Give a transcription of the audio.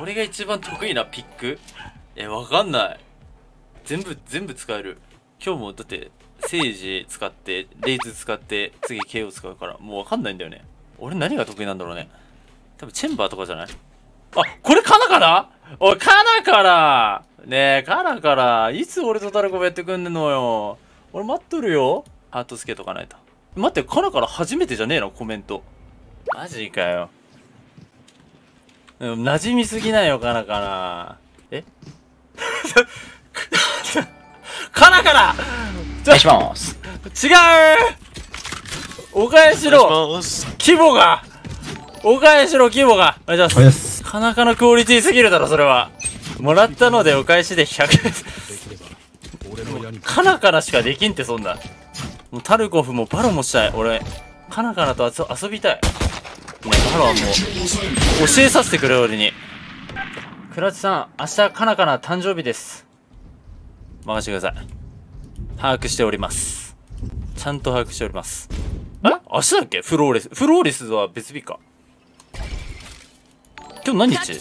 俺が一番得意なピックえ、わかんない。全部、全部使える。今日も、だって、セージ使って、レイズ使って、次 k を使うから、もうわかんないんだよね。俺何が得意なんだろうね。多分、チェンバーとかじゃないあ、これカナかナおい、カナからねえ、カナからいつ俺とタラコブやってくんねんのよ。俺待っとるよ。ハートつけとかないと。待って、カナから初めてじゃねえのコメント。マジかよ。馴染みすぎないよ、カナカナ。え カナカナお願いします違うお返しろ規模がお返しろ規模がお願いしますカナカナクオリティすぎるだろ、それは。もらったのでお返しで100円。カナカナしかできんって、そんな。もうタルコフもバロもしたい。俺、カナカナと遊びたい。もうハロはもう教えさせてくれ俺に倉地さん明日かなかな誕生日です任せてください把握しておりますちゃんと把握しておりますえ明日だっけフローレスフローレスは別日か今日何日